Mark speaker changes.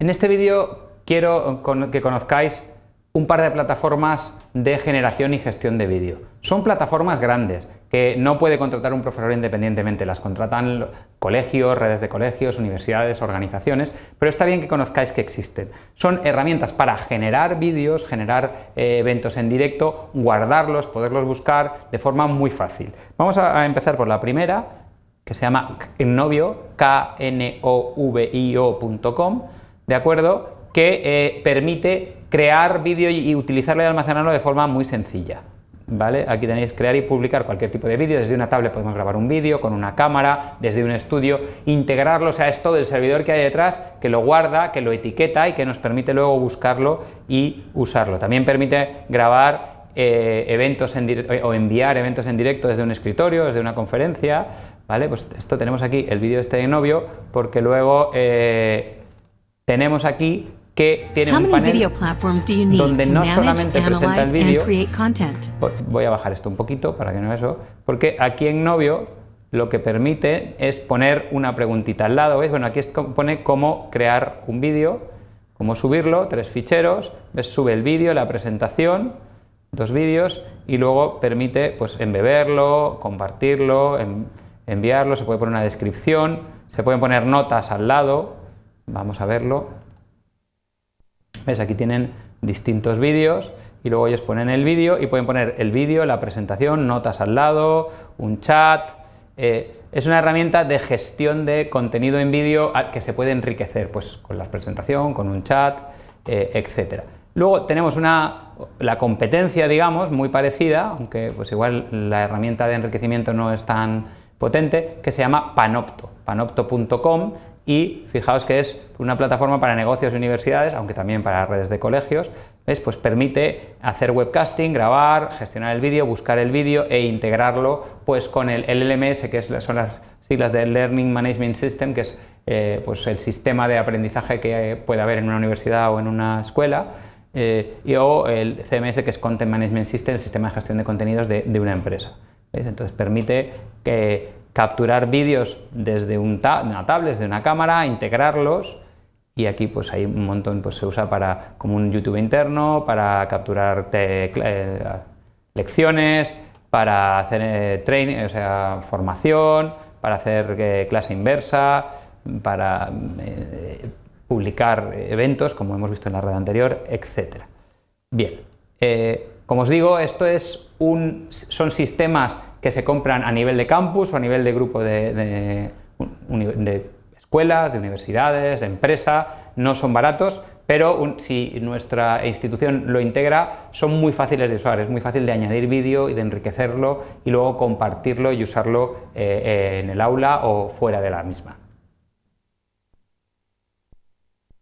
Speaker 1: En este vídeo quiero que conozcáis un par de plataformas de generación y gestión de vídeo. Son plataformas grandes que no puede contratar un profesor independientemente, las contratan colegios, redes de colegios, universidades, organizaciones, pero está bien que conozcáis que existen. Son herramientas para generar vídeos, generar eh, eventos en directo, guardarlos, poderlos buscar de forma muy fácil. Vamos a, empezar por la primera, que se llama Knovio, k n o v i ¿de acuerdo? Que eh, permite crear vídeo y utilizarlo y almacenarlo de forma muy sencilla. ¿Vale? Aquí tenéis crear y publicar cualquier tipo de vídeo. Desde una tablet podemos grabar un vídeo, con una cámara, desde un estudio, integrarlos a esto del servidor que hay detrás que lo guarda, que lo etiqueta y que nos permite luego buscarlo y usarlo. También permite grabar eh, eventos en o enviar eventos en directo desde un escritorio, desde una conferencia, ¿vale? Pues esto tenemos aquí el vídeo este novio, porque luego eh, tenemos aquí que tiene un panel donde no solamente presenta el vídeo. Voy a bajar esto un poquito para que no eso, porque aquí en Novio lo que permite es poner una preguntita al lado, ¿ves? Bueno, aquí pone cómo crear un vídeo, cómo subirlo, tres ficheros, ¿ves? sube el vídeo, la presentación, dos vídeos y luego permite pues embeberlo, compartirlo, enviarlo, se puede poner una descripción, se pueden poner notas al lado, Vamos a verlo. ¿Ves? Aquí tienen distintos vídeos y luego ellos ponen el vídeo y pueden poner el vídeo, la presentación, notas al lado, un chat. Eh, es una herramienta de gestión de contenido en vídeo que se puede enriquecer pues, con la presentación, con un chat, eh, etc. Luego tenemos una, la competencia, digamos, muy parecida, aunque pues igual la herramienta de enriquecimiento no es tan potente, que se llama Panopto, panopto.com, y fijaos que es una plataforma para negocios y universidades, aunque también para redes de colegios, pues permite hacer webcasting, grabar, gestionar el vídeo, buscar el vídeo e integrarlo pues con el LMS, que son las siglas del Learning Management System, que es eh, pues el sistema de aprendizaje que puede haber en una universidad o en una escuela, eh, y, o el CMS, que es Content Management System, el sistema de gestión de contenidos de, una empresa. Entonces permite que capturar vídeos desde una tablet, desde una cámara, integrarlos y aquí pues hay un montón, pues se usa para como un YouTube interno, para capturar eh, lecciones, para hacer eh, training, o sea, formación, para hacer eh, clase inversa, para publicar eventos, como hemos visto en la red anterior, etcétera. Bien, como os digo, esto es un, son sistemas que se compran a nivel de campus o a nivel de grupo de, escuelas, de universidades, de empresa, no son baratos, pero si nuestra institución lo integra, son muy fáciles de usar, es muy fácil de añadir vídeo y de enriquecerlo y luego compartirlo y usarlo eh, eh, en el aula o fuera de la misma.